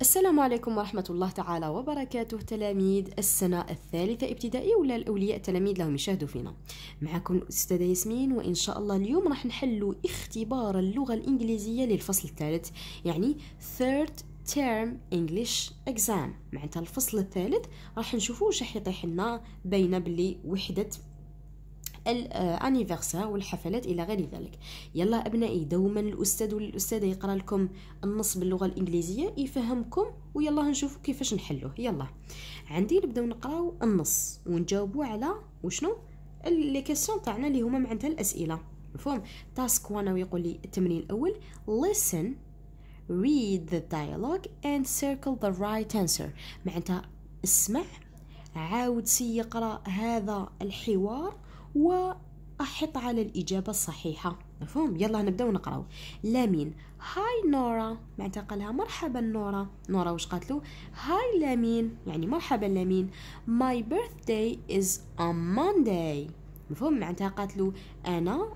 السلام عليكم ورحمة الله تعالى وبركاته تلاميذ السنة الثالثة ابتدائي ولا الأولياء التلاميذ لهم يشاهدوا فينا معكم الأستاذة ياسمين وإن شاء الله اليوم راح نحلوا اختبار اللغة الإنجليزية للفصل الثالث يعني third term English exam معناتها الفصل الثالث راح نشوفوا واش راح يطيح لنا باينه بلي وحده الانيفرسار والحفلات الى غير ذلك يلا ابنائي دوما الاستاذ والاستاذه يقرا لكم النص باللغه الانجليزيه يفهمكم ويلا نشوف كيفاش نحلوه يلا عندي نبداو نقراو النص ونجاوبوا على وشنو لي كيسيون تاعنا اللي هما معناتها الاسئله مفهوم تاسك وانا ويقول لي التمرين الاول listen read the dialogue and circle the right answer معناتها اسمع عاود سي يقرا هذا الحوار وأحط على الإجابة الصحيحة مفهوم يلا نبداو نقراو لامين هاي نورا معناتها قالها مرحبا نورا نورا واش قالت له هاي لامين يعني مرحبا لامين ماي بيرثداي از اون مانداي مفهوم معناتها قالت له انا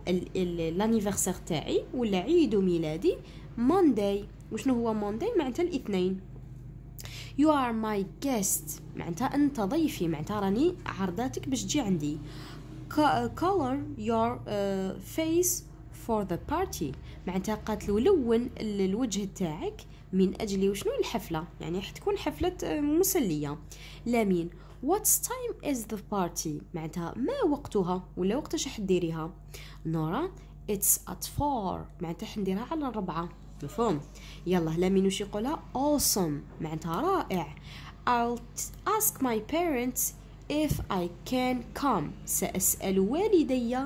لانيفرسير تاعي ولا عيد ميلادي مانداي وشنو هو مانداي معناتها الاثنين you are my guest معناتها انت ضيفي معناتها راني عرضاتك باش تجي عندي Uh, color your uh, face for the party معناتها قاتلو لون الوجه تاعك من اجل وشنو الحفله يعني راح تكون حفله آه، مسليه لامين What time is the party معناتها ما وقتها ولا وقتاش حديريها نورا It's at فور معناتها حنديرها على الربعة مفهوم يلا لامين وش يقولها awesome معناتها رائع I'll ask my parents if I can come سأسأل والدي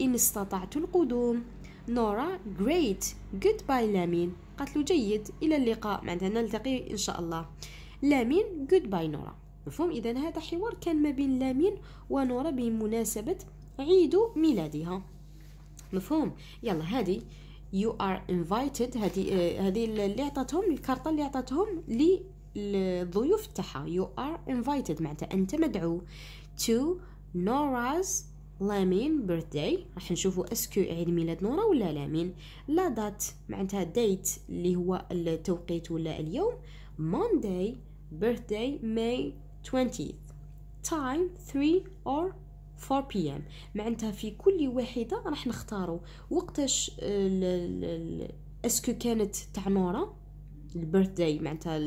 إن استطعت القدوم نورا great goodbye لامين قالت له جيد إلى اللقاء معناتها نلتقي إن شاء الله لامين goodbye نورا مفهوم إذا هذا حوار كان ما بين لامين ونورا بمناسبة عيد ميلادها مفهوم يلا هذه you are invited هذه آه، هذه اللي عطاتهم الكارطه اللي عطاتهم لي الضيوف تاعها you are invited معناتها انت مدعو to Nora's لامين birthday راح نشوفوا اسكو عيد ميلاد نورا ولا لامين لا دات معناتها ديت اللي هو التوقيت ولا اليوم Monday birthday ماي 20 تايم 3 اور 4 بي ام معناتها في كل واحدة راح نختاروا وقتاش اسكو كانت تاع نورا البيرث داي معناتها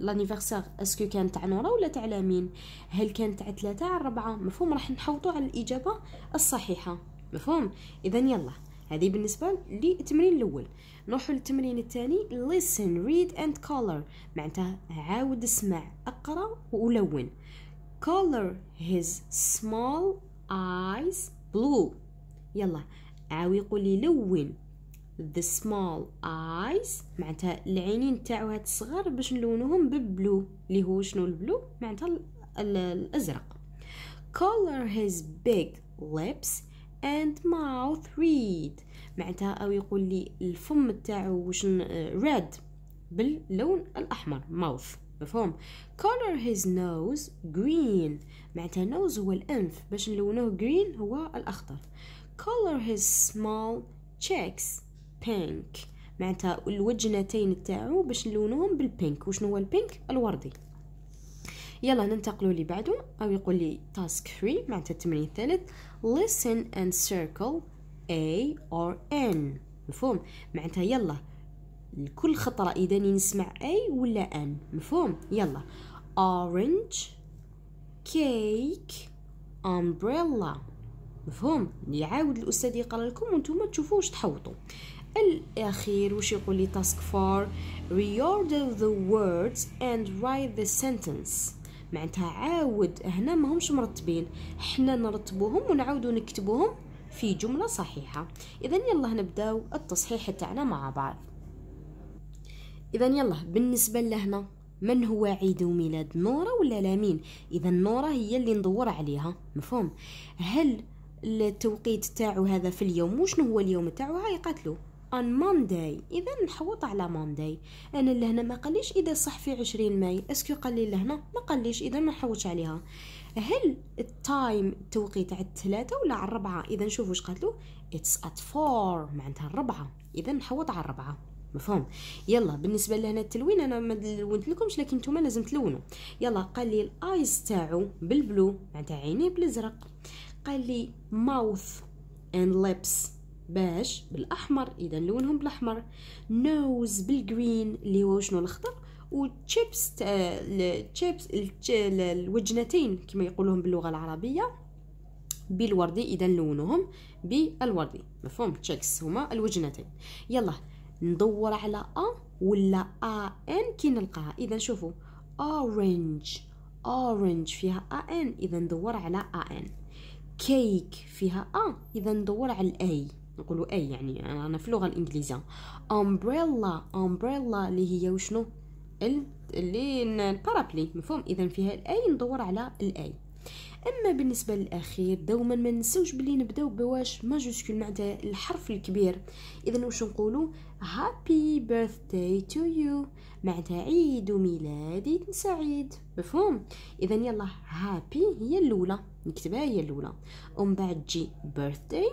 لانيفرسير اسكو كان تاع نورا ولا تاع لامين هل كان تاع ثلاثة على أربعة مفهوم راح نحوطوا على الإجابة الصحيحة مفهوم إذا يلا هذه بالنسبة للتمرين الأول نروحوا للتمرين الثاني listen read and color معناتها عاود اسمع اقرا ولون color his small eyes blue يلا عاوي يقول لي لون the small eyes معناتها العينين تاعو هاد الصغار باش نلونوهم بالبلو اللي هو شنو البلو معناتها الازرق color his big lips and mouth red معناتها او يقول لي الفم تاعو واش red باللون الاحمر mouth مفهوم color his nose green معناتها nose هو الانف باش نلونوه green هو الاخضر color his small cheeks بينك معناتها الوجنتين تاعو باش نلونهم بالبينك وشنو هو البينك الوردي يلا ننتقلوا لي بعده او يقول لي تاسك 3 معناتها التمرين الثالث listen and circle A or N مفهوم معناتها يلا لكل خطرة إذا نسمع A ولا N مفهوم يلا orange cake umbrella مفهوم يعاود الأستاذ يقرأ لكم وانتم تشوفوا واش تحوطوا الأخير وش يقول لي تاسك فور reorder the words and write the sentence معناتها عاود هنا ماهمش مرتبين حنا نرتبوهم ونعاودو نكتبوهم في جملة صحيحة إذا يلا نبداو التصحيح تاعنا مع بعض إذا يلا بالنسبة لهنا من هو عيد ميلاد نورة ولا لامين إذا نورة هي اللي ندور عليها مفهوم هل التوقيت تاعو هذا في اليوم وشنو هو اليوم تاعو هاي قاتلو on Monday اذا نحوط على Monday انا لهنا ما قاليش اذا صح في 20 ماي اسكو قال لي لهنا ما قاليش اذا ما نحوطش عليها هل التايم التوقيت على الثلاثة ولا على الربعة اذا نشوف واش له اتس ات فور معناتها الربعة اذا نحوط على الربعة مفهوم يلا بالنسبه لهنا التلوين انا ما لونت لكمش لكن نتوما لازم تلونوا يلا قال لي الايز تاعو بالبلو معناتها عينيه بالازرق قال لي ماوث اند ليبس باش بالاحمر اذا لونهم بالاحمر نوز بالجرين اللي هو شنو الاخضر وتشيبس آه، التشيبس الوجنتين كما يقولوهم باللغه العربيه بالوردي اذا لونهم بالوردي مفهوم تشيكس هما الوجنتين يلا ندور على ا ولا ا ان كي نلقاها اذا شوفوا اورنج اورنج فيها ا ان اذا ندور على ا ان كيك فيها ا اذا ندور على الاي نقولوا اي يعني انا في اللغه الانجليزيه امبريلا امبريلا اللي هي وشنو اللي البارابلي مفهوم اذا فيها الاي ندور على الاي اما بالنسبه للاخير دوما ما ننسوش بلي نبداو بواش ماجوسكول معناتها الحرف الكبير اذا واش نقولوا هابي بيرثداي تو يو معناتها عيد ميلادي سعيد مفهوم اذا يلا هابي هي الاولى نكتبها هي الاولى ومن بعد تجي بيرثداي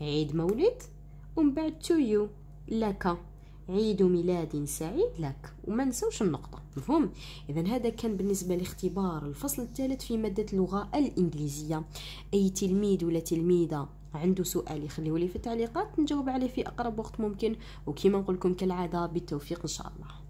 عيد مولد ومن بعد تو يو لك عيد ميلاد سعيد لك وما نساوش النقطه مفهوم اذا هذا كان بالنسبه لاختبار الفصل الثالث في ماده اللغه الانجليزيه اي تلميذ ولا تلميذه عنده سؤال يخليه لي في التعليقات نجاوب عليه في اقرب وقت ممكن وكما نقول لكم كالعاده بالتوفيق ان شاء الله